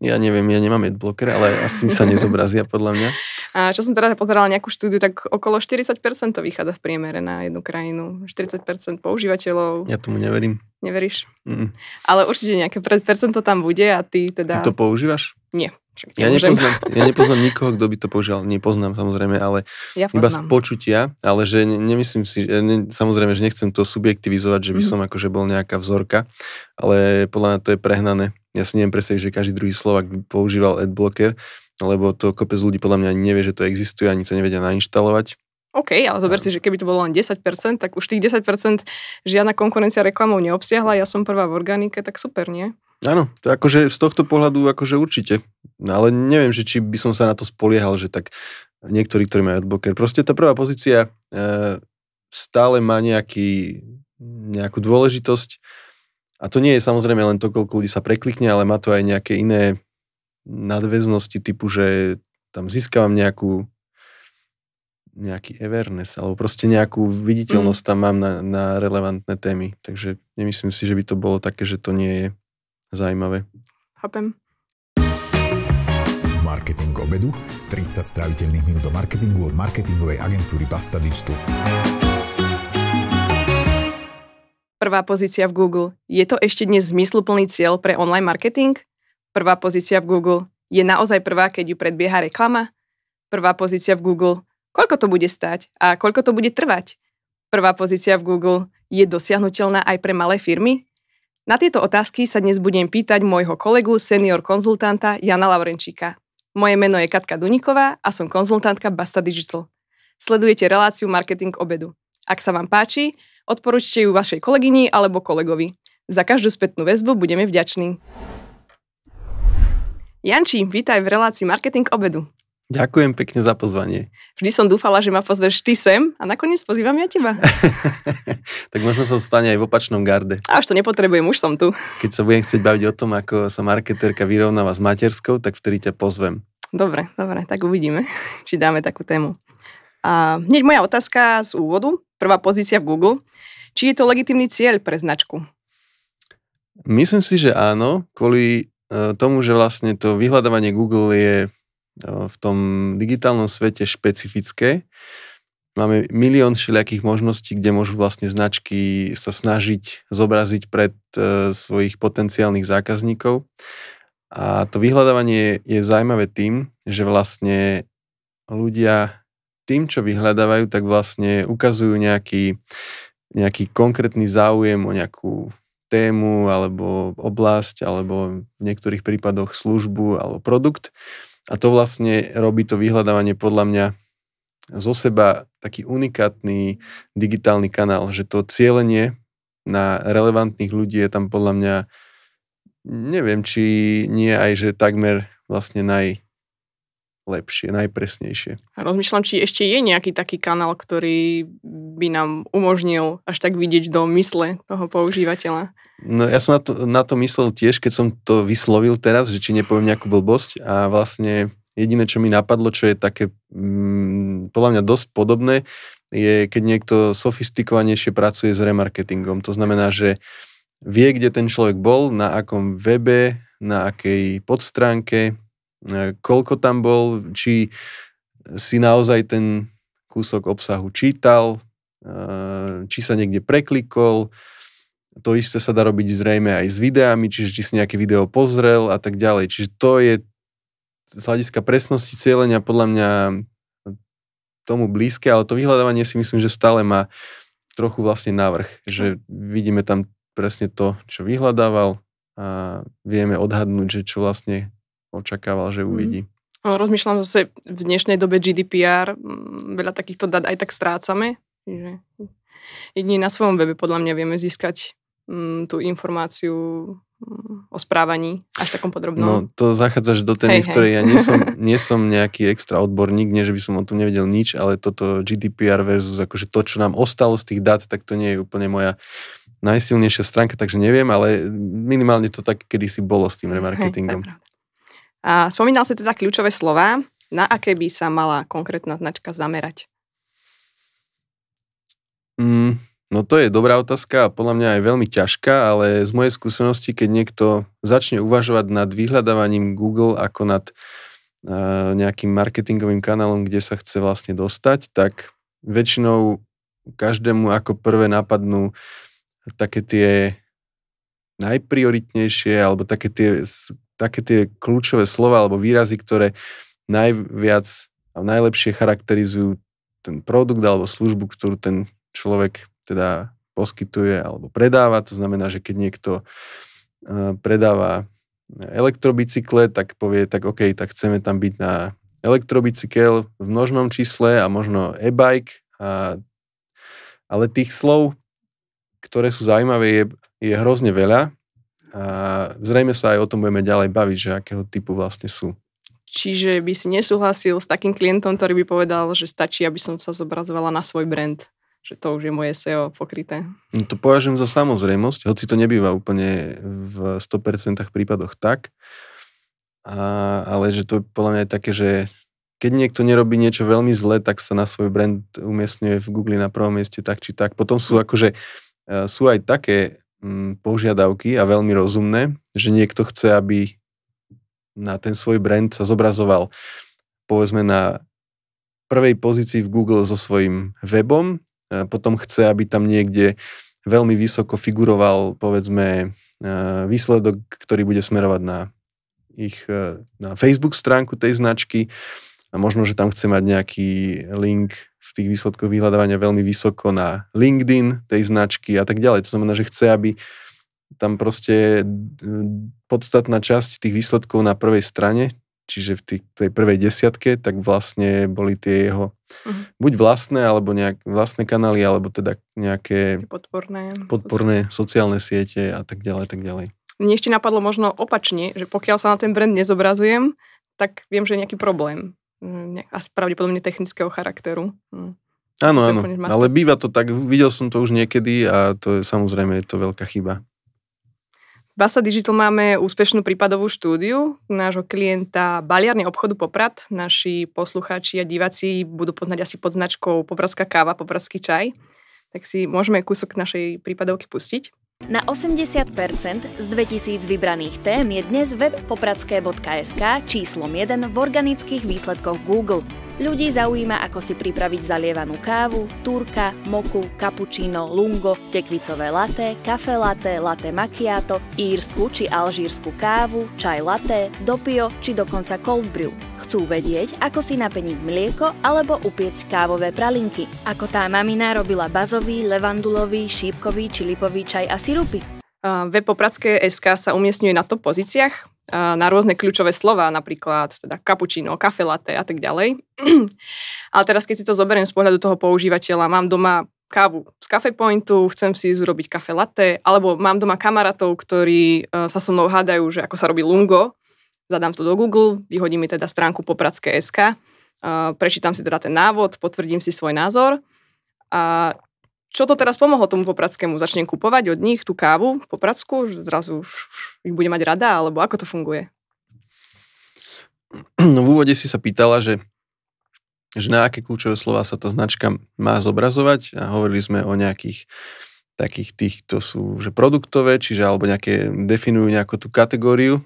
ja neviem, ja nemám adblocker, ale asi sa nezobrazia podľa mňa. A čo som teraz pozerala nejakú štúdiu, tak okolo 40% to vychádza v priemere na jednu krajinu. 40% používateľov. Ja tomu neverím. Neveríš? Mm. Ale určite nejaké percento tam bude a ty teda... Ty to používaš? Nie. Ja nepoznám, ja nepoznám nikoho, kto by to požal Nepoznám samozrejme, ale ja poznám. iba z počutia, ale že nemyslím si, e, ne, samozrejme, že nechcem to subjektivizovať, že by mhm. som mm-hmm. akože bol nejaká vzorka, ale podľa mňa to je prehnané. Ja si neviem presne, že každý druhý Slovak by používal adblocker, lebo to kopec ľudí podľa mňa ani nevie, že to existuje, ani to nevedia nainštalovať. OK, ale zober si, že keby to bolo len 10%, tak už tých 10% žiadna konkurencia reklamou neobsiahla, ja som prvá v organike, tak super, nie? Áno, to akože z tohto pohľadu akože určite. No ale neviem, že či by som sa na to spoliehal, že tak niektorí, ktorí majú adblocker. Proste tá prvá pozícia e, stále má nejaký, nejakú dôležitosť a to nie je samozrejme len to, koľko ľudí sa preklikne, ale má to aj nejaké iné nadväznosti typu, že tam získavam nejakú nejaký Everness, alebo proste nejakú viditeľnosť mm. tam mám na, na relevantné témy. Takže nemyslím si, že by to bolo také, že to nie je zaujímavé. Chápem marketing obedu, 30 straviteľných minút do marketingu od marketingovej agentúry Basta Digital. Prvá pozícia v Google. Je to ešte dnes zmysluplný cieľ pre online marketing? Prvá pozícia v Google. Je naozaj prvá, keď ju predbieha reklama? Prvá pozícia v Google. Koľko to bude stať a koľko to bude trvať? Prvá pozícia v Google je dosiahnutelná aj pre malé firmy? Na tieto otázky sa dnes budem pýtať môjho kolegu, senior konzultanta Jana Laurenčíka. Moje meno je Katka Duniková a som konzultantka Basta Digital. Sledujete reláciu Marketing obedu. Ak sa vám páči, odporúčte ju vašej kolegyni alebo kolegovi. Za každú spätnú väzbu budeme vďační. Janči, vítaj v relácii Marketing obedu. Ďakujem pekne za pozvanie. Vždy som dúfala, že ma pozveš ty sem a nakoniec pozývam ja teba. tak možno sa stane aj v opačnom garde. A už to nepotrebujem, už som tu. Keď sa budem chcieť baviť o tom, ako sa marketerka vyrovnáva s materskou, tak vtedy ťa pozvem. Dobre, dobre, tak uvidíme, či dáme takú tému. A hneď moja otázka z úvodu, prvá pozícia v Google. Či je to legitimný cieľ pre značku? Myslím si, že áno, kvôli e, tomu, že vlastne to vyhľadávanie Google je e, v tom digitálnom svete špecifické. Máme milión všelijakých možností, kde môžu vlastne značky sa snažiť zobraziť pred e, svojich potenciálnych zákazníkov. A to vyhľadávanie je zaujímavé tým, že vlastne ľudia tým, čo vyhľadávajú, tak vlastne ukazujú nejaký, nejaký konkrétny záujem o nejakú tému alebo oblasť alebo v niektorých prípadoch službu alebo produkt. A to vlastne robí to vyhľadávanie podľa mňa zo seba taký unikátny digitálny kanál, že to cieľenie na relevantných ľudí je tam podľa mňa neviem, či nie aj, že takmer vlastne najlepšie lepšie, najpresnejšie. Rozmýšľam, či ešte je nejaký taký kanál, ktorý by nám umožnil až tak vidieť do mysle toho používateľa. No ja som na to, na to myslel tiež, keď som to vyslovil teraz, že či nepoviem nejakú blbosť a vlastne jediné, čo mi napadlo, čo je také mm, podľa mňa dosť podobné, je keď niekto sofistikovanejšie pracuje s remarketingom. To znamená, že vie, kde ten človek bol, na akom webe, na akej podstránke, e, koľko tam bol, či si naozaj ten kúsok obsahu čítal, e, či sa niekde preklikol. To isté sa dá robiť zrejme aj s videami, čiže či si nejaké video pozrel a tak ďalej. Čiže to je z hľadiska presnosti cieľenia podľa mňa tomu blízke, ale to vyhľadávanie si myslím, že stále má trochu vlastne navrh, že vidíme tam presne to, čo vyhľadával a vieme odhadnúť, že čo vlastne očakával, že mhm. uvidí. Mm. Rozmýšľam zase, v dnešnej dobe GDPR mm, veľa takýchto dát aj tak strácame. že jedine na svojom webe podľa mňa vieme získať m, mm, tú informáciu mm, o správaní až takom podrobnom. No, to zachádzaš do témy, v ktorej ja nie som, nie som nejaký extra odborník, nie že by som o tom nevedel nič, ale toto GDPR versus akože to, čo nám ostalo z tých dát, tak to nie je úplne moja najsilnejšia stránka, takže neviem, ale minimálne to tak kedysi bolo s tým remarketingom. Hej, a spomínal si teda kľúčové slova. Na aké by sa mala konkrétna značka zamerať? Mm, no to je dobrá otázka a podľa mňa aj veľmi ťažká, ale z mojej skúsenosti, keď niekto začne uvažovať nad vyhľadávaním Google ako nad uh, nejakým marketingovým kanálom, kde sa chce vlastne dostať, tak väčšinou každému ako prvé napadnú také tie najprioritnejšie alebo také tie, také tie kľúčové slova alebo výrazy, ktoré najviac a najlepšie charakterizujú ten produkt alebo službu, ktorú ten človek teda poskytuje alebo predáva. To znamená, že keď niekto e, predáva elektrobicykle, tak povie, tak OK, tak chceme tam byť na elektrobicykel v množnom čísle a možno e-bike, a, ale tých slov ktoré sú zaujímavé, je, je hrozne veľa a zrejme sa aj o tom budeme ďalej baviť, že akého typu vlastne sú. Čiže by si nesúhlasil s takým klientom, ktorý by povedal, že stačí, aby som sa zobrazovala na svoj brand že to už je moje SEO pokryté. No to považujem za samozrejmosť, hoci to nebýva úplne v 100% prípadoch tak, a, ale že to podľa mňa je také, že keď niekto nerobí niečo veľmi zle, tak sa na svoj brand umiestňuje v Google na prvom mieste tak či tak. Potom sú akože Eh, sú aj také mm, požiadavky a veľmi rozumné, že niekto chce, aby na ten svoj brand sa zobrazoval povedzme na prvej pozícii v Google so svojím webom, eh, potom chce, aby tam niekde veľmi vysoko figuroval povedzme eh, výsledok, ktorý bude smerovať na ich na Facebook stránku tej značky, a možno, že tam chce mať nejaký link v tých výsledkoch vyhľadávania veľmi vysoko na LinkedIn tej značky a tak ďalej. To znamená, že chce, aby tam proste podstatná časť tých výsledkov na prvej strane, čiže v tej prvej desiatke, tak vlastne boli tie jeho uh-huh. buď vlastné, alebo nejak vlastné kanály, alebo teda nejaké podporné, podporné sociálne siete a tak ďalej, tak ďalej. Mne ešte napadlo možno opačne, že pokiaľ sa na ten brand nezobrazujem, tak viem, že je nejaký problém. Mm, a pravdepodobne technického charakteru. Mm. Áno, áno, ale býva to tak, videl som to už niekedy a to je samozrejme je to veľká chyba. V Basa Digital máme úspešnú prípadovú štúdiu nášho klienta Baliarne obchodu Poprad. Naši poslucháči a diváci budú poznať asi pod značkou Popradská káva, Popradský čaj. Tak si môžeme kúsok našej prípadovky pustiť. Na 80% z 2000 vybraných tém je dnes web popradské.sk číslom 1 v organických výsledkoch Google. Ľudí zaujíma, ako si pripraviť zalievanú kávu, turka, moku, kapučino, lungo, tekvicové latte, kafe latte, latte macchiato, írsku či alžírsku kávu, čaj latte, dopio či dokonca cold brew chcú vedieť, ako si napeniť mlieko alebo upiecť kávové pralinky, ako tá mamina robila bazový, levandulový, šípkový čilipový čaj a sirupy. Web Popradské SK sa umiestňuje na top pozíciách, na rôzne kľúčové slova, napríklad teda cappuccino, kafe latte a tak ďalej. Ale teraz, keď si to zoberiem z pohľadu toho používateľa, mám doma kávu z Cafe Pointu, chcem si urobiť kafe latte, alebo mám doma kamarátov, ktorí e, sa so mnou hádajú, že ako sa robí lungo zadám to do Google, vyhodí mi teda stránku popradské.sk, prečítam si teda ten návod, potvrdím si svoj názor a čo to teraz pomohlo tomu popradskému? Začnem kupovať od nich tú kávu v že zrazu ich bude mať rada, alebo ako to funguje? No v úvode si sa pýtala, že, že na aké kľúčové slova sa tá značka má zobrazovať a hovorili sme o nejakých takých tých, to sú že produktové, čiže alebo nejaké definujú nejakú tú kategóriu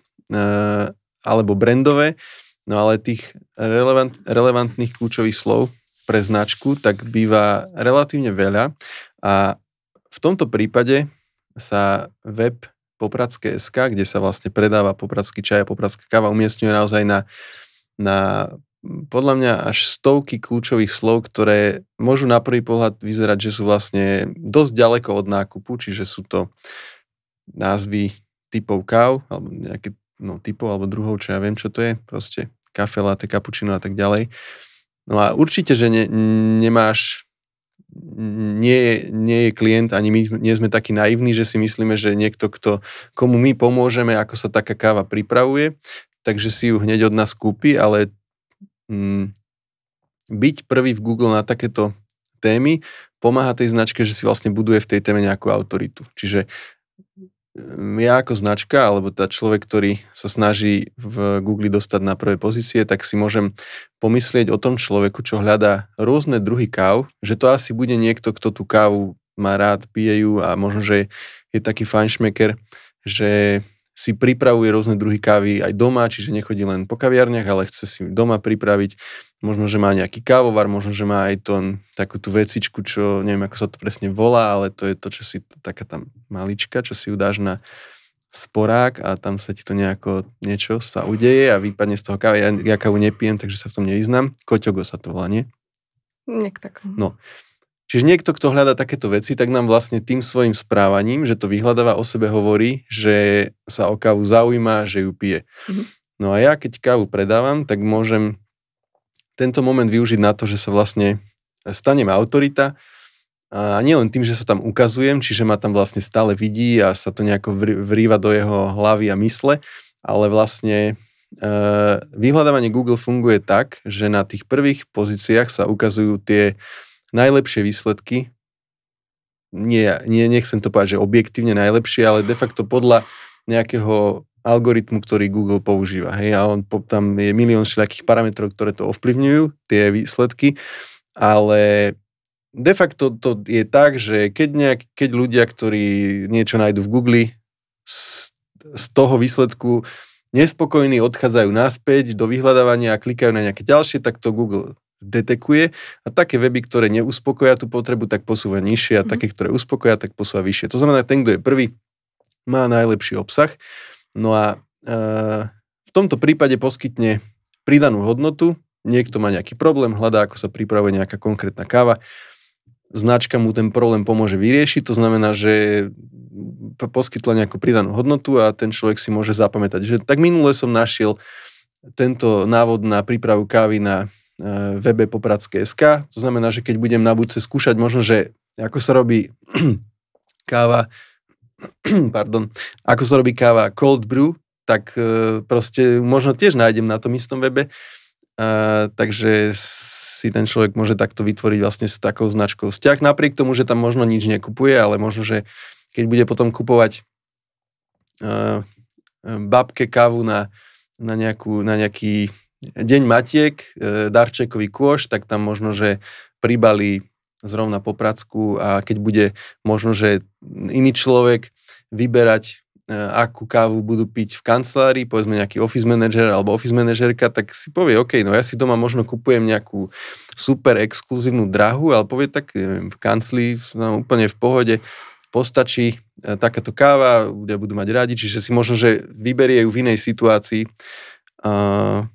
alebo brandové, no ale tých relevant, relevantných kľúčových slov pre značku tak býva relatívne veľa a v tomto prípade sa web SK, kde sa vlastne predáva popradský čaj a popradská káva, umiestňuje naozaj na, na podľa mňa až stovky kľúčových slov, ktoré môžu na prvý pohľad vyzerať, že sú vlastne dosť ďaleko od nákupu, čiže sú to názvy typov káv, alebo nejaké no, typov alebo druhov, čo ja viem, čo to je, proste kafe, latte, cappuccino a tak ďalej. No a určite, že ne, nemáš, nie, nie je klient, ani my nie sme takí naivní, že si myslíme, že niekto, kto, komu my pomôžeme, ako sa taká káva pripravuje, takže si ju hneď od nás kúpi, ale mm, byť prvý v Google na takéto témy pomáha tej značke, že si vlastne buduje v tej téme nejakú autoritu. Čiže Hm, ja ako značka, alebo tá človek, ktorý sa snaží v Google dostať na prvé pozície, tak si môžem pomyslieť o tom človeku, čo hľadá rôzne druhy káv, že to asi bude niekto, kto tú kávu má rád, pije ju a možno, že je taký fajnšmeker, že si pripravuje rôzne druhy kávy aj doma, čiže nechodí len po kaviarniach, ale chce si doma pripraviť. Možno, že má nejaký kávovar, možno, že má aj to, takú tú vecičku, čo neviem, ako sa to presne volá, ale to je to, čo si, taká tam malička, čo si ju dáš na sporák a tam sa ti to nejako niečo sa udeje a vypadne z toho kávy. Ja, ja kávu nepijem, takže sa v tom nevyznám. Koťogo sa to volá, nie? Niek tak. No. Čiže niekto, kto hľadá takéto veci, tak nám vlastne tým svojim správaním, že to vyhľadáva o sebe hovorí, že sa o kávu zaujíma, že ju pije. Mm-hmm. No a ja, keď kávu predávam, tak môžem tento moment využiť na to, že sa vlastne stanem autorita, a len tým, že sa tam ukazujem, čiže ma tam vlastne stále vidí a sa to nejako vrýva do jeho hlavy a mysle, ale vlastne e, vyhľadávanie Google funguje tak, že na tých prvých pozíciách sa ukazujú tie najlepšie výsledky, nie, nie, nechcem to povedať, že objektívne najlepšie, ale de facto podľa nejakého algoritmu, ktorý Google používa. Hej, a on, tam je milión všelijakých parametrov, ktoré to ovplyvňujú, tie výsledky, ale de facto to je tak, že keď, nejak, keď ľudia, ktorí niečo nájdu v Google, z, z toho výsledku nespokojní odchádzajú naspäť do vyhľadávania a klikajú na nejaké ďalšie, tak to Google detekuje a také weby, ktoré neuspokoja tú potrebu, tak posúva nižšie a mm-hmm. také, ktoré uspokoja, tak posúva vyššie. To znamená, ten, kto je prvý, má najlepší obsah. No a e, v tomto prípade poskytne pridanú hodnotu, niekto má nejaký problém, hľadá, ako sa pripravuje nejaká konkrétna káva, značka mu ten problém pomôže vyriešiť, to znamená, že poskytla nejakú pridanú hodnotu a ten človek si môže zapamätať, že tak minule som našiel tento návod na prípravu kávy na Eh, webe popradské.sk. To znamená, že keď budem na budúce skúšať možno, že ako sa robí káva, pardon, ako sa robí káva cold brew, tak eh, proste možno tiež nájdem na tom istom webe. Eh, takže si ten človek môže takto vytvoriť vlastne s takou značkou vzťah, napriek tomu, že tam možno nič nekupuje, ale možno, že keď bude potom kupovať babke kávu na, na, nejakú, na nejaký Deň matiek, e, darčekový kôš, tak tam možno, že pribali zrovna po pracku a keď bude možno, že iný človek vyberať, e, akú kávu budú piť v kancelárii, povedzme nejaký office manager alebo office manažerka, tak si povie, OK, no ja si doma možno kupujem nejakú super exkluzívnu drahu, ale povie tak, neviem, v kanclii som úplne v pohode, postačí e, takáto káva, ľudia budú mať radi, čiže si možno, že vyberie ju v inej situácii. Uh,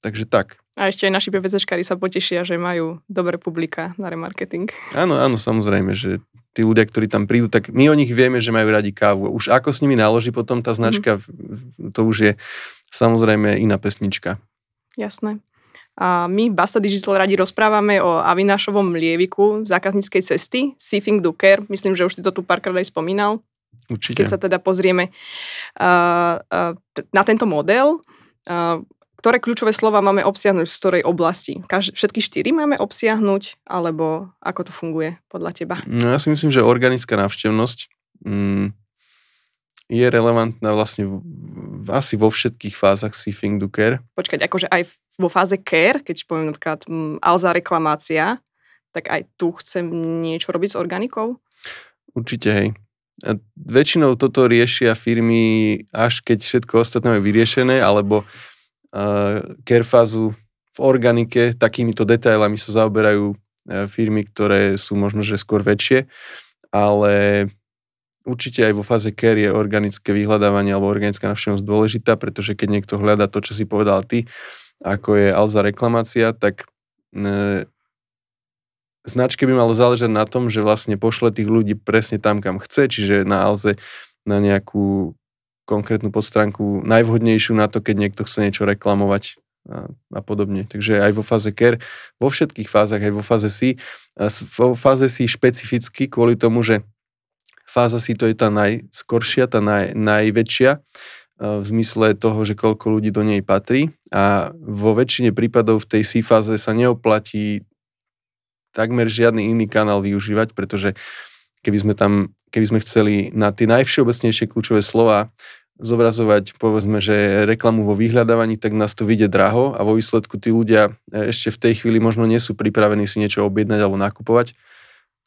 Takže tak. A ešte aj naši PPCčkári sa potešia, že majú dobré publika na remarketing. Áno, áno, samozrejme, že tí ľudia, ktorí tam prídu, tak my o nich vieme, že majú radi kávu. Už ako s nimi naloží potom tá značka, mm-hmm. to už je samozrejme iná pesnička. Jasné. A my Basta Digital radi rozprávame o Avinášovom lieviku zákazníckej cesty, Seafing do Care. Myslím, že už si to tu párkrát aj spomínal. Určite. Keď sa teda pozrieme uh, uh, na tento model, uh, ktoré kľúčové slova máme obsiahnuť z ktorej oblasti? všetky štyri máme obsiahnuť, alebo ako to funguje podľa teba? No ja si myslím, že organická návštevnosť mm, je relevantná vlastne v, v, asi vo všetkých fázach Seafing do Care. Počkať, akože aj vo fáze Care, keď poviem napríklad m, mm, Alza reklamácia, tak aj tu chcem niečo robiť s organikou? Určite, hej. A väčšinou toto riešia firmy, až keď všetko ostatné je vyriešené, alebo kerfazu v organike, takýmito detailami sa zaoberajú e, firmy, ktoré sú možno, že skôr väčšie, ale určite aj vo fáze care je organické vyhľadávanie alebo organická navštevnosť dôležitá, pretože keď niekto hľadá to, čo si povedal ty, ako je Alza reklamácia, tak e, značke by malo záležať na tom, že vlastne pošle tých ľudí presne tam, kam chce, čiže na Alze na nejakú konkrétnu podstránku najvhodnejšiu na to, keď niekto chce niečo reklamovať a, a podobne. Takže aj vo fáze care, vo všetkých fázach, aj vo fáze si, vo fáze si špecificky kvôli tomu, že fáza si to je tá najskoršia, tá naj, najväčšia v zmysle toho, že koľko ľudí do nej patrí a vo väčšine prípadov v tej si fáze sa neoplatí takmer žiadny iný kanál využívať, pretože keby sme tam, keby sme chceli na tie najvšeobecnejšie kľúčové slova zobrazovať, povedzme, že reklamu vo vyhľadávaní, tak nás to vyjde draho a vo výsledku tí ľudia e, ešte v tej chvíli možno nie sú pripravení si niečo objednať alebo nakupovať.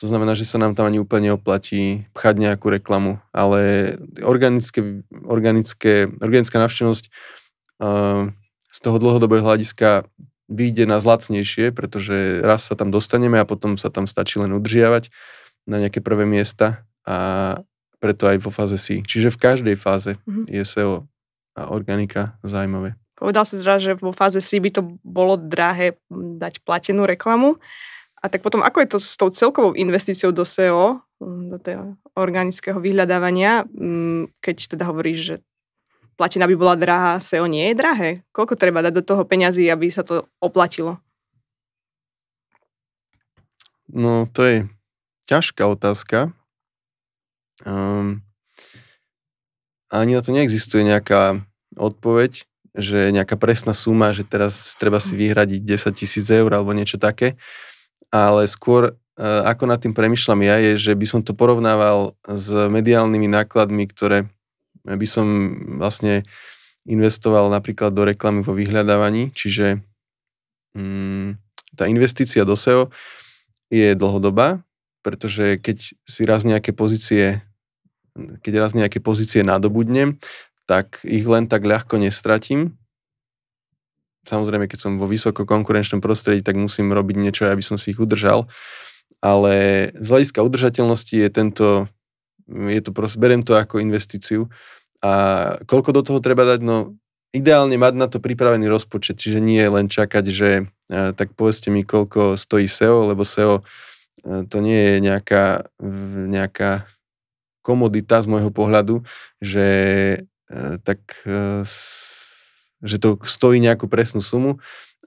To znamená, že sa nám tam ani úplne oplatí pchať nejakú reklamu, ale organické, organické, organická návštevnosť uh, z toho dlhodobého hľadiska vyjde na zlacnejšie, pretože raz sa tam dostaneme a potom sa tam stačí len udržiavať na nejaké prvé miesta a, preto aj vo fáze C. Čiže v každej fáze mm-hmm. je SEO a organika zaujímavé. Povedal si teda, že vo fáze C by to bolo drahé dať platenú reklamu. A tak potom, ako je to s tou celkovou investíciou do SEO, do toho organického vyhľadávania, keď teda hovoríš, že platená by bola drahá, SEO nie je drahé. Koľko treba dať do toho peňazí, aby sa to oplatilo? No, to je ťažká otázka Um, ani na to neexistuje nejaká odpoveď, že nejaká presná suma, že teraz treba si hm. vyhradiť 10 tisíc eur alebo niečo také, ale skôr e, ako nad tým premyšľam ja, je, že by som to porovnával s mediálnymi nákladmi, ktoré by som vlastne investoval napríklad do reklamy vo vyhľadávaní, čiže mm, tá investícia do SEO je dlhodobá, pretože keď si raz nejaké pozície keď raz nejaké pozície nadobudnem, tak ich len tak ľahko nestratím. Samozrejme, keď som vo vysoko konkurenčnom prostredí, tak musím robiť niečo, aby som si ich udržal. Ale z hľadiska udržateľnosti je tento, je to proste, beriem to ako investíciu. A koľko do toho treba dať? No ideálne mať na to pripravený rozpočet, čiže nie len čakať, že e, tak povedzte mi, koľko stojí SEO, lebo SEO e, to nie je nejaká, nejaká komodita z môjho pohľadu, že e, tak e, že to stojí nejakú presnú sumu,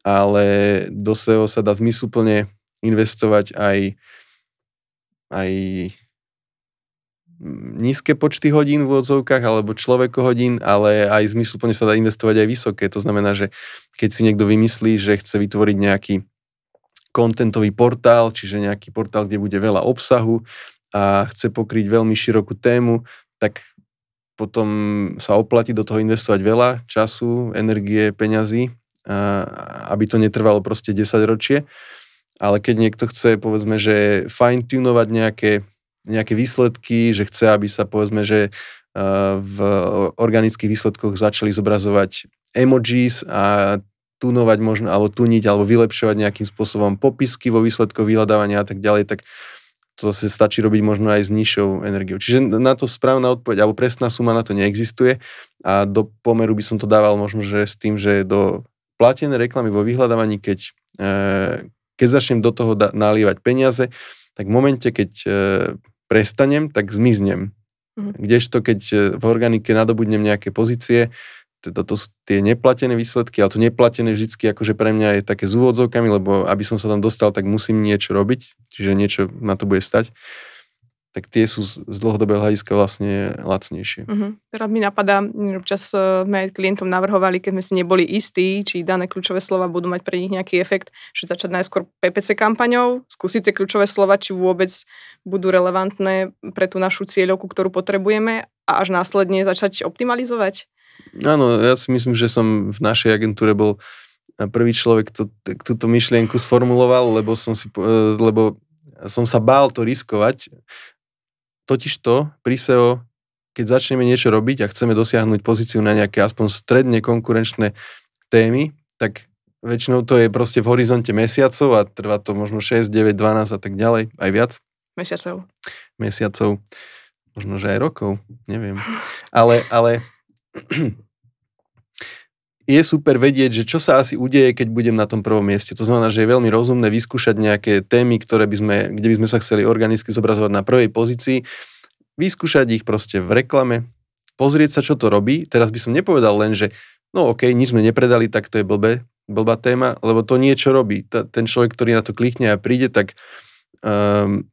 ale do SEO sa dá zmysluplne investovať aj, aj nízke počty hodín v odzovkách alebo človeko hodín, ale aj zmysluplne sa dá investovať aj vysoké. To znamená, že keď si niekto vymyslí, že chce vytvoriť nejaký kontentový portál, čiže nejaký portál, kde bude veľa obsahu, a chce pokryť veľmi širokú tému, tak potom sa oplatí do toho investovať veľa času, energie, peňazí, aby to netrvalo proste 10 ročie. Ale keď niekto chce, povedzme, že fine-tunovať nejaké, nejaké výsledky, že chce, aby sa, povedzme, že v organických výsledkoch začali zobrazovať emojis a tunovať možno, alebo tuniť, alebo vylepšovať nejakým spôsobom popisky vo výsledkoch vyhľadávania a tak ďalej, tak to zase stačí robiť možno aj s nižšou energiou. Čiže na to správna odpoveď, alebo presná suma na to neexistuje a do pomeru by som to dával možno, že s tým, že do platené reklamy vo vyhľadávaní, keď, e, keď začnem do toho da- nalievať peniaze, tak v momente, keď e, prestanem, tak zmiznem. Mhm. Kdežto, keď e, v organike nadobudnem nejaké pozície, teda to sú tie neplatené výsledky, ale to neplatené vždycky akože pre mňa je také s úvodzovkami, lebo aby som sa tam dostal, tak musím niečo robiť, čiže niečo na to bude stať tak tie sú z dlhodobého hľadiska vlastne lacnejšie. Uh-huh. Teraz mi napadá, občas eh, sme aj klientom navrhovali, keď sme si neboli istí, či dané kľúčové slova budú mať pre nich nejaký efekt, že začať najskôr PPC kampaňou, skúsiť tie kľúčové slova, či vôbec budú relevantné pre tú našu cieľovku, ktorú potrebujeme a až následne začať optimalizovať. Áno, ja si myslím, že som v našej agentúre bol prvý človek, kto túto myšlienku sformuloval, lebo som, si, e, lebo som sa bál to riskovať. Totiž to, pri SEO, keď začneme niečo robiť a chceme dosiahnuť pozíciu na nejaké aspoň stredne konkurenčné témy, tak väčšinou to je proste v horizonte mesiacov a trvá to možno 6, 9, 12 a tak ďalej, aj viac. Mesiacov. Mesiacov. Možno, že aj rokov, neviem. Ale, ale je super vedieť, že čo sa asi udeje, keď budem na tom prvom mieste. To znamená, že je veľmi rozumné vyskúšať nejaké témy, ktoré by sme, kde by sme sa chceli organicky zobrazovať na prvej pozícii, vyskúšať ich proste v reklame, pozrieť sa, čo to robí. Teraz by som nepovedal len, že no ok, nič sme nepredali, tak to je blbé, blbá téma, lebo to niečo robí. Ta, ten človek, ktorý na to klikne a príde, tak um,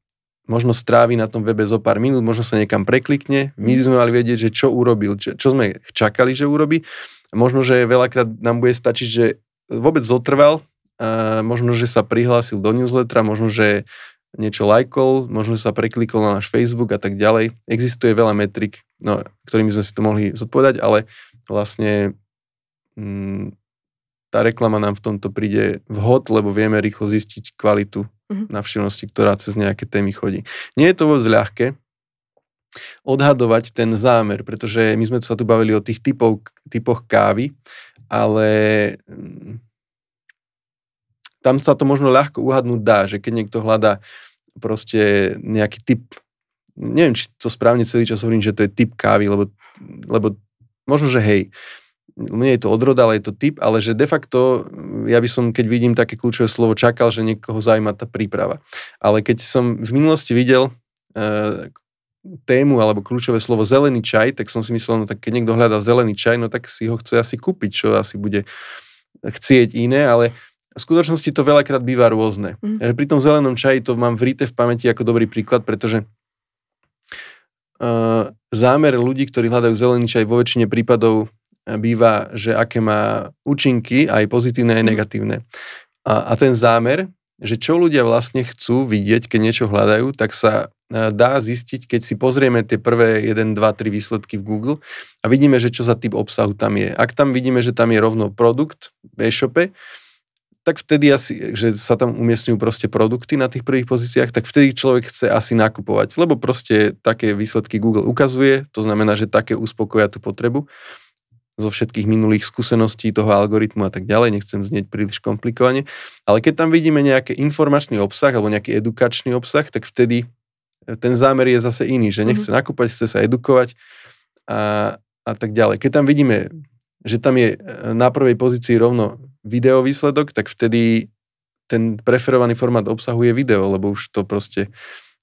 možno strávi na tom webe zo pár minút, možno sa niekam preklikne. My by sme mali vedieť, že čo urobil, čo, čo sme čakali, že urobí. Možno, že veľakrát nám bude stačiť, že vôbec zotrval, uh, možno, že sa prihlásil do newslettera, možno, že niečo lajkol, možno sa preklikol na náš Facebook a tak ďalej. Existuje veľa metrik, no, ktorými sme si to mohli zodpovedať, ale vlastne mm, tá reklama nám v tomto príde vhod, lebo vieme rýchlo zistiť kvalitu uh-huh. Mhm. na všimnosti, ktorá cez nejaké témy chodí. Nie je to vôbec ľahké odhadovať ten zámer, pretože my sme sa tu bavili o tých typov, typoch kávy, ale mm, tam sa to možno ľahko uhadnúť dá, že keď niekto hľadá proste nejaký typ, neviem, či to správne celý čas hovorím, že to je typ kávy, lebo, lebo možno, že hej, nie je to odrod, ale je to typ, ale že de facto, mm, ja by som, keď vidím také kľúčové slovo, čakal, že niekoho zaujíma tá príprava. Ale keď som v minulosti videl e, tému alebo kľúčové slovo zelený čaj, tak som si myslel, no tak keď niekto hľadá zelený čaj, no tak si ho chce asi kúpiť, čo asi bude chcieť iné, ale v skutočnosti to veľakrát býva rôzne. Mm. pri tom zelenom čaji to mám vrite v pamäti ako dobrý príklad, pretože eh, zámer ľudí, ktorí hľadajú zelený čaj vo väčšine prípadov býva, že aké má účinky, aj pozitívne, aj mhm. negatívne. A, a ten zámer, že čo ľudia vlastne chcú vidieť, keď niečo hľadajú, tak sa e, dá zistiť, keď si pozrieme tie prvé 1, 2, 3 výsledky v Google a vidíme, že čo za typ obsahu tam je. Ak tam vidíme, že tam je rovno produkt v e-shope, tak vtedy asi, že sa tam umiestňujú proste produkty na tých prvých pozíciách, tak vtedy človek chce asi nakupovať, lebo proste také výsledky Google ukazuje, to znamená, že také uspokoja tú potrebu zo všetkých minulých skúseností toho algoritmu a tak ďalej, nechcem znieť príliš komplikovane, ale keď tam vidíme nejaký informačný obsah alebo nejaký edukačný obsah, tak vtedy e, ten zámer je zase iný, že nechce mm-hmm. nakúpať, chce sa edukovať a, a tak ďalej. Keď tam vidíme, že tam je e, na prvej pozícii rovno video výsledok, tak vtedy ten preferovaný formát obsahuje video, lebo už to proste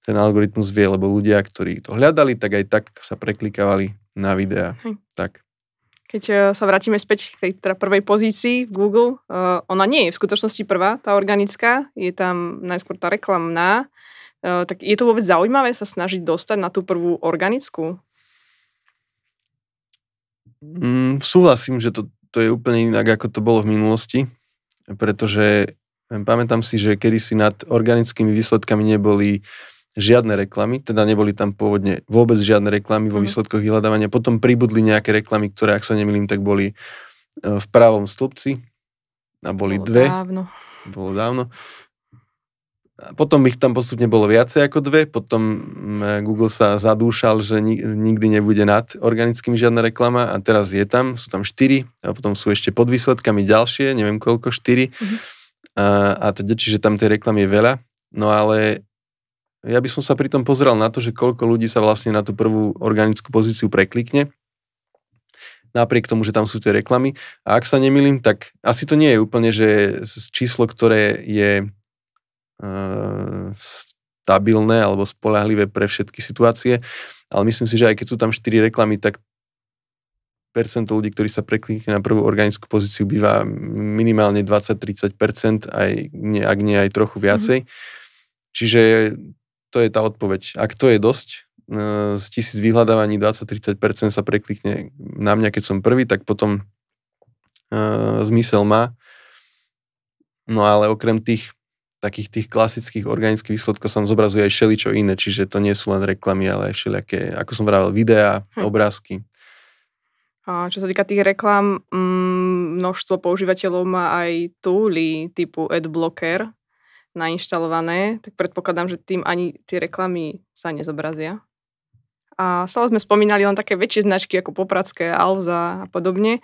ten algoritmus vie, lebo ľudia, ktorí to hľadali, tak aj tak sa preklikávali na videá. Hm. Tak keď e, sa vrátime späť k tej teda prvej pozícii v Google, uh, ona nie je v skutočnosti prvá, tá organická, je tam najskôr tá reklamná. Uh, tak je to vôbec zaujímavé sa snažiť dostať na tú prvú organickú? Mm, súhlasím, že to, to je úplne inak, ako to bolo v minulosti, pretože pamätám si, že kedysi nad organickými výsledkami neboli uh, žiadne reklamy, teda neboli tam pôvodne vôbec žiadne reklamy vo mhm. výsledkoch vyhľadávania. Potom pribudli nejaké reklamy, ktoré, ak sa nemýlim, tak boli e, v pravom stĺpci a boli bolo dve. Dávno. Bolo dávno. A potom ich tam postupne bolo viacej ako dve, potom mm, e, Google sa zadúšal, že nikdy nebude nad organickým žiadna reklama a teraz je tam, sú tam štyri a potom sú ešte pod výsledkami ďalšie, neviem koľko, štyri. Mm-hmm. A, a teda, čiže tam tej reklamy je veľa, no ale ja by som sa pritom pozrel na to, že koľko ľudí sa vlastne na tú prvú organickú pozíciu preklikne, napriek tomu, že tam sú tie reklamy. A ak sa nemýlim, tak asi to nie je úplne, že číslo, ktoré je e, stabilné alebo spolahlivé pre všetky situácie, ale myslím si, že aj keď sú tam 4 reklamy, tak percento ľudí, ktorí sa preklikne na prvú organickú pozíciu, býva minimálne 20-30%, aj nie, ak nie aj trochu viacej. Mm-hmm. Čiže to je tá odpoveď. Ak to je dosť, eh, z tisíc vyhľadávaní 20-30% sa preklikne na mňa, keď som prvý, tak potom e, zmysel má. No ale okrem tých takých tých klasických organických výsledkov som zobrazuje aj šeličo iné, čiže to nie sú len reklamy, ale aj všelijaké, ako som vravel, videá, hm. obrázky. A čo sa týka tých reklám, mm, množstvo používateľov má aj túly typu adblocker, nainštalované, tak predpokladám, že tým ani tie reklamy sa nezobrazia. A stále sme spomínali len také väčšie značky ako Popradské, Alza a podobne.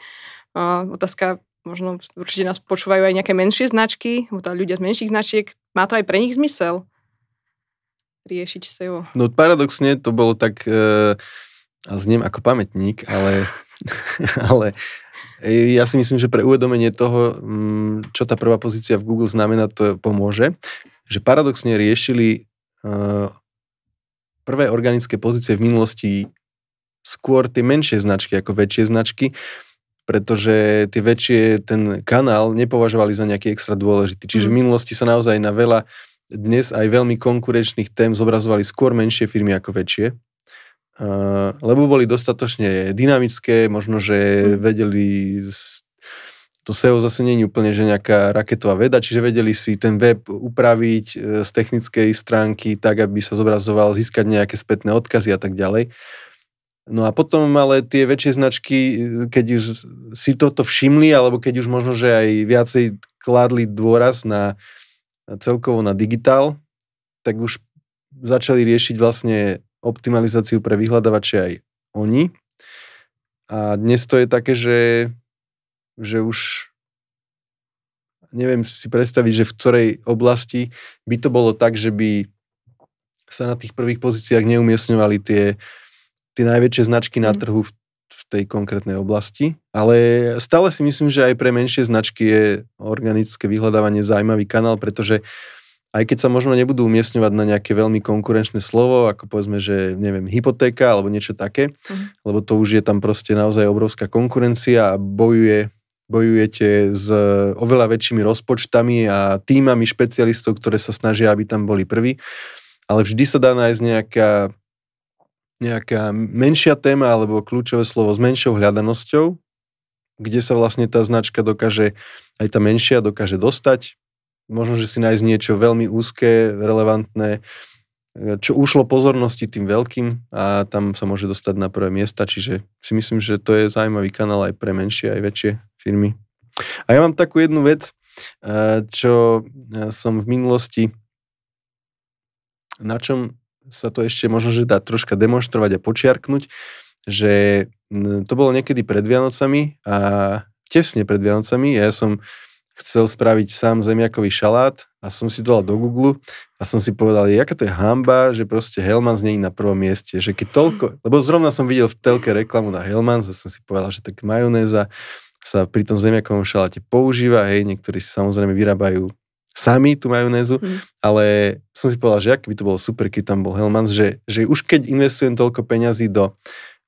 Uh, otázka, možno určite nás počúvajú aj nejaké menšie značky, ľudia z menších značiek. Má to aj pre nich zmysel riešiť SEO? No paradoxne to bolo tak, e, a znem ako pamätník, ale, ale ja si myslím, že pre uvedomenie toho, mm, čo tá prvá pozícia v Google znamená, to pomôže. Že paradoxne riešili eh, prvé organické pozície v minulosti skôr tie menšie značky ako väčšie značky, pretože tie väčšie ten kanál nepovažovali za nejaký extra dôležitý. Čiže v mhm. minulosti sa naozaj na veľa dnes aj veľmi konkurenčných tém zobrazovali skôr menšie firmy ako väčšie. Eh, lebo boli dostatočne dynamické, možno, že mhm. vedeli, to SEO zase nie je úplne, že nejaká raketová veda, čiže vedeli si ten web upraviť eh, z technickej stránky tak, aby sa zobrazoval, získať nejaké spätné odkazy a tak ďalej. No a potom ale tie väčšie značky, eh, keď už si toto všimli, alebo keď už možno, že aj viacej kládli dôraz na celkovo na digitál, tak už začali riešiť vlastne optimalizáciu pre vyhľadávače aj oni. A dnes to je také, že, že už neviem si predstaviť, že v ktorej oblasti by to bolo tak, že by sa na tých prvých pozíciách neumiestňovali tie, tie najväčšie značky na mhm. trhu v, v tej konkrétnej oblasti. Ale stále si myslím, že aj pre menšie značky je organické vyhľadávanie zaujímavý kanál, pretože uh, aj keď sa možno nebudú umiestňovať na nejaké veľmi konkurenčné slovo, ako povedzme, že neviem, hypotéka alebo niečo také, uh-huh. lebo to už je tam proste naozaj obrovská konkurencia a bojuje bojujete s e, oveľa väčšími rozpočtami a týmami špecialistov, ktoré sa snažia, aby tam boli prví. Ale vždy sa dá nájsť nejaká, nejaká menšia téma alebo kľúčové slovo s menšou hľadanosťou, kde sa vlastne tá značka dokáže, aj tá menšia dokáže dostať, možno, že si nájsť niečo veľmi úzke, relevantné, eh, čo ušlo pozornosti tým veľkým a tam sa môže dostať na prvé miesta, čiže si myslím, že to je zaujímavý kanál aj pre menšie, aj väčšie firmy. A ja mám takú jednu vec, eh, čo eh, som v minulosti, na čom sa to ešte možno, že dá troška demonstrovať a počiarknúť, že mm, to bolo niekedy pred Vianocami a tesne pred Vianocami, ja som uh, chcel spraviť sám zemiakový šalát a som si dal do Google a som si povedal, aká to je hamba, že proste Helmans nie je na prvom mieste, že keď toľko, lebo zrovna som videl v telke reklamu na Helmans a som si povedal, že tak majonéza sa pri tom zemiakovom šaláte používa, hej, niektorí si samozrejme vyrábajú sami tú majonézu, mm. ale som si povedal, že ak by to bolo super, keď tam bol Helmans, že, že už keď investujem toľko peňazí do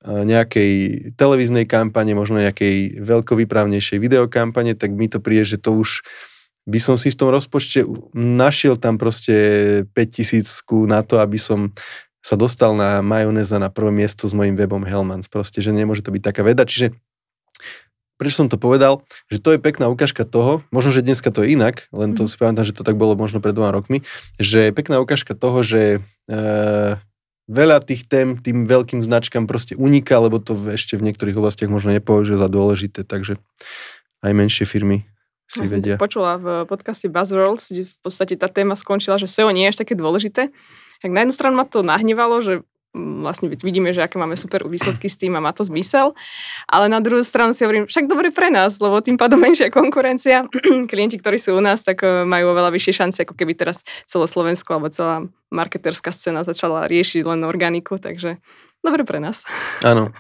E, nejakej televíznej kampane, možno nejakej veľkovýprávnejšej videokampane, tak mi to príde, že to už by som si v tom rozpočte našiel tam proste 5000 na to, aby som sa dostal na majoneza na prvé miesto s mojim webom Helmans. Proste, že nemôže to byť taká veda. Čiže prečo som to povedal? Že to je pekná ukážka toho, možno, že dneska to je inak, len to mm. si pamätám, že to tak bolo možno pred dvoma rokmi, že pekná ukážka toho, že e, veľa tých tém tým veľkým značkám proste uniká, lebo to ešte v niektorých oblastiach možno nepovažuje za dôležité, takže aj menšie firmy si ja vedia. Som počula v podcaste Buzzworlds, kde v podstate tá téma skončila, že SEO nie je až také dôležité. Tak na jednu stranu ma to nahnevalo, že vlastne vidíme, že aké máme super výsledky s tým a má to zmysel. Ale na druhú stranu si hovorím, však dobre pre nás, lebo tým pádom menšia konkurencia. Klienti, ktorí sú u nás, tak e, majú oveľa vyššie šance, ako keby teraz celé Slovensko alebo celá marketerská scéna začala riešiť len organiku, takže dobre pre nás. Áno,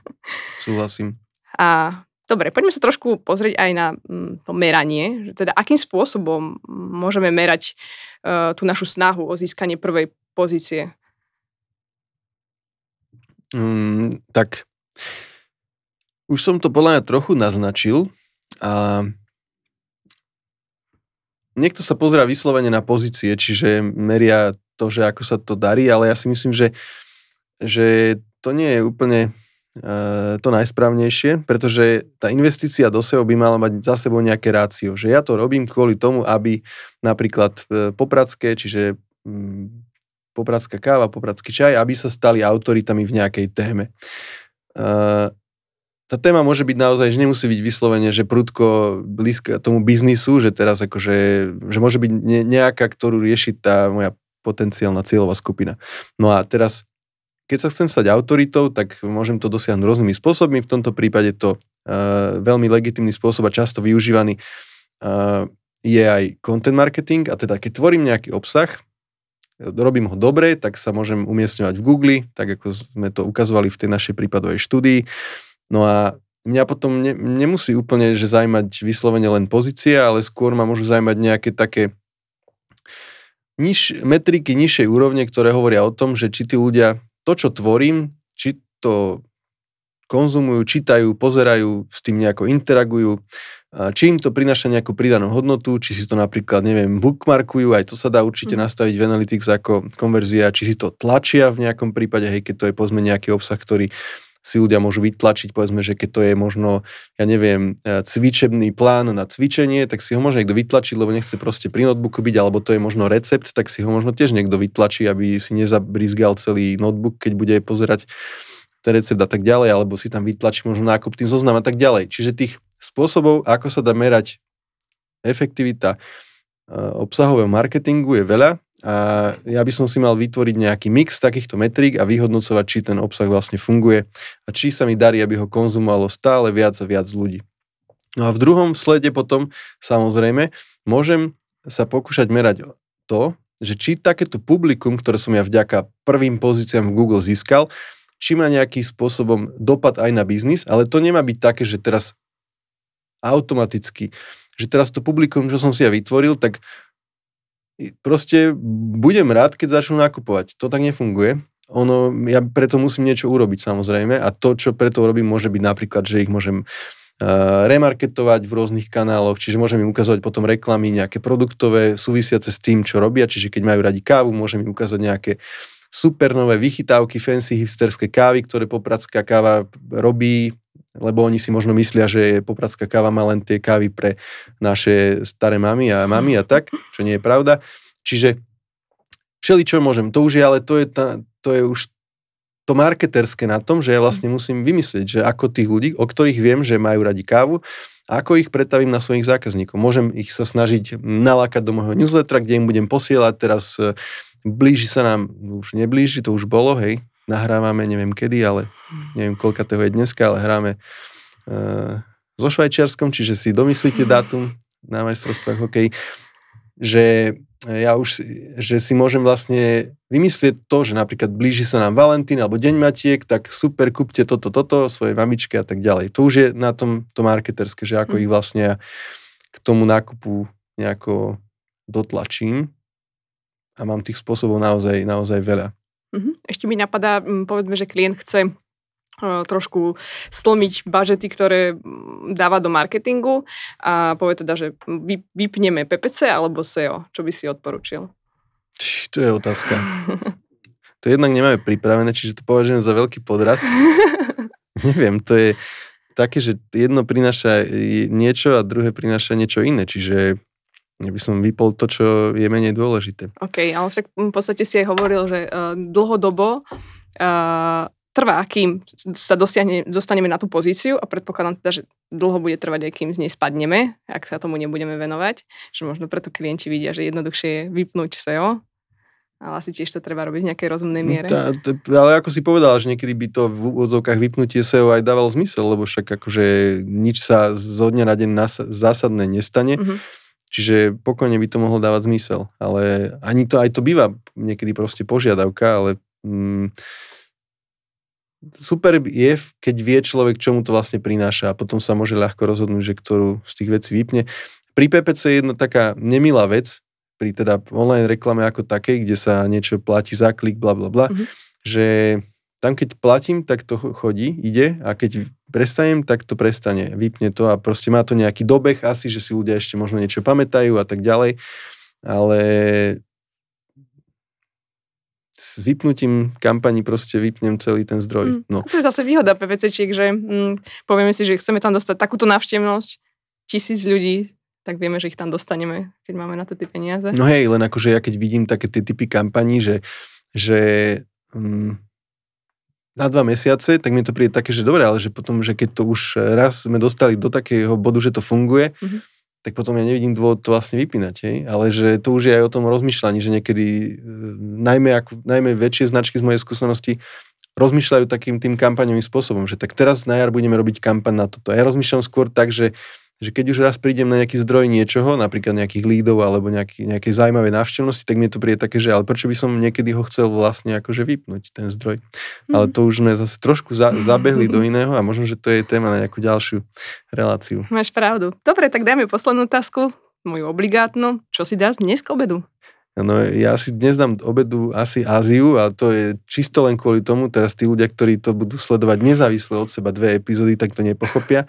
súhlasím. A Dobre, poďme sa trošku pozrieť aj na mm, to meranie, že teda akým spôsobom môžeme merať uh, tú našu snahu o získanie prvej pozície Mm, tak už som to podľa mňa trochu naznačil a niekto sa pozrá vyslovene na pozície, čiže meria to, že ako sa to darí, ale ja si myslím, že, že to nie je úplne e, to najsprávnejšie, pretože tá investícia do SEO by mala mať za sebou nejaké rácio, že ja to robím kvôli tomu, aby napríklad e, Popradské, čiže mm, popradská káva, popradský čaj, aby sa stali autoritami v nejakej téme. Uh, tá téma môže byť naozaj, že nemusí byť vyslovene, že prudko blízka tomu biznisu, že teraz akože, že môže byť nejaká, ktorú rieši tá moja potenciálna cieľová skupina. No a teraz, keď sa chcem stať autoritou, tak môžem to dosiahnuť rôznymi spôsobmi. V tomto prípade to uh, veľmi legitimný spôsob a často využívaný uh, je aj content marketing, a teda keď tvorím nejaký obsah, robím ho dobre, tak sa môžem umiestňovať v Google, tak ako sme to ukazovali v tej našej prípadovej štúdii. No a mňa potom ne, nemusí úplne že zajímať vyslovene len pozícia, ale skôr ma môžu zaujímať nejaké také niž, metriky nižšej úrovne, ktoré hovoria o tom, že či tí ľudia to, čo tvorím, či to konzumujú, čítajú, pozerajú, s tým nejako interagujú, či im to prináša nejakú pridanú hodnotu, či si to napríklad, neviem, bookmarkujú, aj to sa dá určite mm. nastaviť v Analytics ako konverzia, či si to tlačia v nejakom prípade, hej, keď to je pozme nejaký obsah, ktorý si ľudia môžu vytlačiť, povedzme, že keď to je možno, ja neviem, e, cvičebný plán na cvičenie, tak si ho môže niekto vytlačiť, lebo nechce proste pri notebooku byť, alebo to je možno recept, tak si ho možno tiež niekto vytlačí, aby si nezabrizgal celý notebook, keď bude pozerať ten recept a tak ďalej, alebo si tam vytlačí možno nákup tým zoznam a tak ďalej. Čiže tých Spôsobov, ako sa dá merať efektivita e, obsahového marketingu je veľa a ja by som si mal vytvoriť nejaký mix takýchto metrík a vyhodnocovať, či ten obsah vlastne funguje a či sa mi darí, aby ho konzumovalo stále viac a viac ľudí. No a v druhom slede potom, samozrejme, môžem sa pokúšať merať to, že či takéto publikum, ktoré som ja vďaka prvým pozíciám v Google získal, či má nejaký spôsobom dopad aj na biznis, ale to nemá byť také, že teraz automaticky. Že teraz to publikum, čo som si ja vytvoril, tak proste budem rád, keď začnú nakupovať. To tak nefunguje. Ono, ja preto musím niečo urobiť samozrejme a to, čo preto urobím, môže byť napríklad, že ich môžem eh, remarketovať v rôznych kanáloch, čiže môžem im ukazovať potom reklamy nejaké produktové súvisiace s tým, čo robia, čiže keď majú radi kávu, môžem im ukázať nejaké super nové vychytávky fancy hipsterské kávy, ktoré popracká káva robí lebo oni si možno myslia, že popradská káva má len tie kávy pre naše staré mamy a mamy a tak, čo nie je pravda. Čiže všeli čo môžem. To už je, ale to je, tá, to je už to marketerské na tom, že ja vlastne musím vymyslieť, že ako tých ľudí, o ktorých viem, že majú radi kávu, ako ich pretavím na svojich zákazníkov. Môžem ich sa snažiť nalákať do môjho newslettera, kde im budem posielať teraz eh, blíži sa nám, už neblíži, to už bolo, hej, nahrávame, neviem kedy, ale neviem koľka toho je dneska, ale hráme e, so Švajčiarskom, čiže si domyslíte dátum na majstrovstvách hokej, že eh, ja už, že si môžem vlastne vymyslieť to, že napríklad blíži sa nám Valentín alebo Deň Matiek, tak super, kúpte toto, toto, svoje mamičke a tak ďalej. To už je na tom to marketerské, že ako mm. ich vlastne ja k tomu nákupu nejako dotlačím a mám tých spôsobov naozaj, naozaj veľa. Mhm. Ešte mi napadá, mm, povedzme, že klient chce e, trošku stlmiť bažety, ktoré mm, dáva do marketingu a povie teda, že vypneme PPC alebo SEO. Čo by si odporučil? to je otázka. to jednak nemáme pripravené, čiže to považujem za veľký podraz. Neviem, to je také, že jedno prináša niečo a druhé prináša niečo iné, čiže ja by som vypol to, čo je menej dôležité. OK, ale však v podstate si aj hovoril, že uh, dlhodobo uh, trvá, kým sa dosiahne, dostaneme na tú pozíciu a predpokladám teda, že dlho bude trvať aj kým z nej spadneme, ak sa tomu nebudeme venovať, že možno preto klienti vidia, že jednoduchšie je vypnúť SEO, ale asi tiež to treba robiť v nejakej rozumnej no miere. Tá, tá, ale ako si povedal, že niekedy by to v úvodzovkách vypnutie SEO aj dávalo zmysel, lebo však akože nič sa zo dňa na deň zásadné nestane. Mm-hmm Čiže pokojne by to mohlo dávať zmysel, ale ani to, aj to býva niekedy proste požiadavka, ale mm, super je, keď vie človek, čo mu to vlastne prináša a potom sa môže ľahko rozhodnúť, že ktorú z tých vecí vypne. Pri PPC je jedna taká nemilá vec, pri teda online reklame ako takej, kde sa niečo platí za klik, bla bla bla, mm-hmm. že tam keď platím, tak to chodí, ide a keď prestanem, tak to prestane, vypne to a proste má to nejaký dobeh asi, že si ľudia ešte možno niečo pamätajú a tak ďalej, ale s vypnutím kampani proste vypnem celý ten zdroj. Mm. No. to je zase výhoda PPCčiek, že mm, povieme si, že chceme tam dostať takúto návštevnosť, tisíc ľudí, tak vieme, že ich tam dostaneme, keď máme na to tie peniaze. No hej, len akože ja keď vidím také tie typy kampaní, že, že mm, na dva mesiace, tak mi to príde také, že dobre, ale že potom, že keď to už e, raz sme dostali do takého bodu, že to funguje, mm-hmm. tak potom ja nevidím dôvod to vlastne vypínať, hej? ale že to už je aj o tom rozmýšľaní, že niekedy, e, najmä, ako, najmä väčšie značky z mojej skúsenosti, rozmýšľajú takým tým kampaňovým spôsobom, že tak teraz na jar budeme robiť kampaň na toto. Ja rozmýšľam skôr tak, že že keď už raz prídem na nejaký zdroj niečoho, napríklad nejakých lídov alebo nejaký, nejakej zaujímavej návštevnosti, tak mi to príde také, že ale prečo by som niekedy ho chcel vlastne akože vypnúť, ten zdroj. Mm. Ale mhm. to už sme zase trošku za, zabehli do iného a možno, že to je téma na nejakú ďalšiu reláciu. Máš pravdu. Dobre, tak dajme poslednú otázku, moju obligátnu. Čo si dáš dnes k obedu? No ja si dnes dám obedu asi Áziu a to je čisto len kvôli tomu, teraz tí ľudia, ktorí to budú sledovať nezávisle od seba dve epizódy, tak to nepochopia.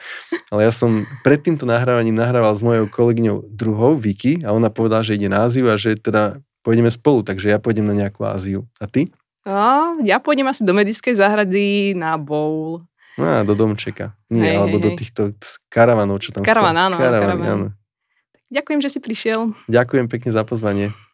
Ale ja som pred týmto nahrávaním nahrával s mojou kolegyňou druhou, Vicky, a ona povedala, že ide na Áziu a že teda pôjdeme spolu, takže ja pôjdem na nejakú Áziu. A ty? No, ja pôjdem asi do medickej záhrady na bowl. Á, do domčeka. Nie, hej, alebo hej, do týchto karavanov, čo tam Karavan, áno, karavan, áno. Ďakujem, že si prišiel. Ďakujem pekne za pozvanie.